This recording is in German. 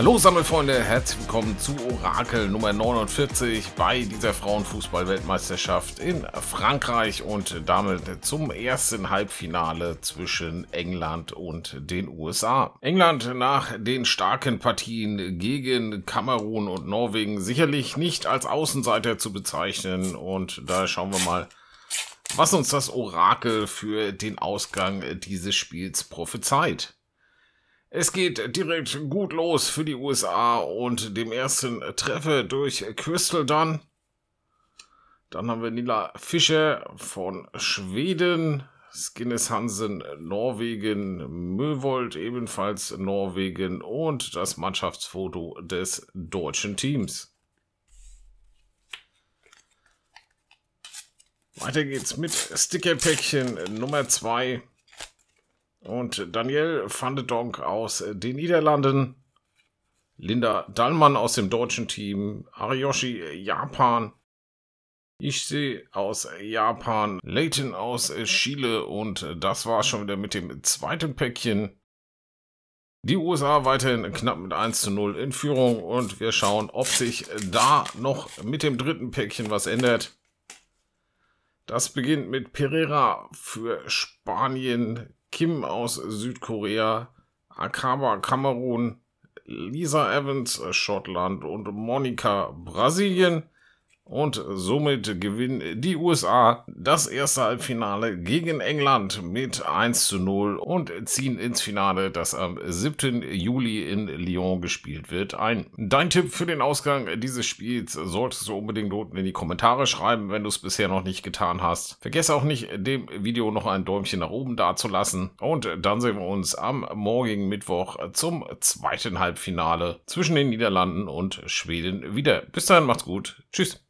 Hallo Sammelfreunde, herzlich willkommen zu Orakel Nummer 49 bei dieser Frauenfußball-Weltmeisterschaft in Frankreich und damit zum ersten Halbfinale zwischen England und den USA. England nach den starken Partien gegen Kamerun und Norwegen sicherlich nicht als Außenseiter zu bezeichnen und da schauen wir mal, was uns das Orakel für den Ausgang dieses Spiels prophezeit. Es geht direkt gut los für die USA und dem ersten Treffer durch Crystal Dunn. Dann haben wir Nila Fischer von Schweden, Skinnes Hansen Norwegen, Möwold ebenfalls Norwegen und das Mannschaftsfoto des deutschen Teams. Weiter geht's mit Stickerpäckchen Nummer 2 und Daniel van de Donk aus den Niederlanden, Linda Dallmann aus dem deutschen Team, Ariyoshi Japan, Ich sehe aus Japan, Leighton aus Chile und das war schon wieder mit dem zweiten Päckchen. Die USA weiterhin knapp mit 1 zu 0 in Führung und wir schauen, ob sich da noch mit dem dritten Päckchen was ändert. Das beginnt mit Pereira für Spanien, Kim aus Südkorea, Akaba Kamerun, Lisa Evans Schottland und Monika Brasilien und somit gewinnen die USA das erste Halbfinale gegen England mit 1 zu 0 und ziehen ins Finale, das am 7. Juli in Lyon gespielt wird, ein. Dein Tipp für den Ausgang dieses Spiels solltest du unbedingt unten in die Kommentare schreiben, wenn du es bisher noch nicht getan hast. Vergiss auch nicht, dem Video noch ein Däumchen nach oben dazulassen und dann sehen wir uns am morgigen Mittwoch zum zweiten Halbfinale zwischen den Niederlanden und Schweden wieder. Bis dahin, macht's gut. Tschüss.